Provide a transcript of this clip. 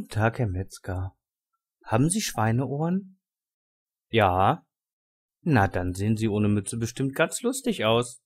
Guten Tag, Herr Metzger. Haben Sie Schweineohren? Ja. Na, dann sehen Sie ohne Mütze bestimmt ganz lustig aus.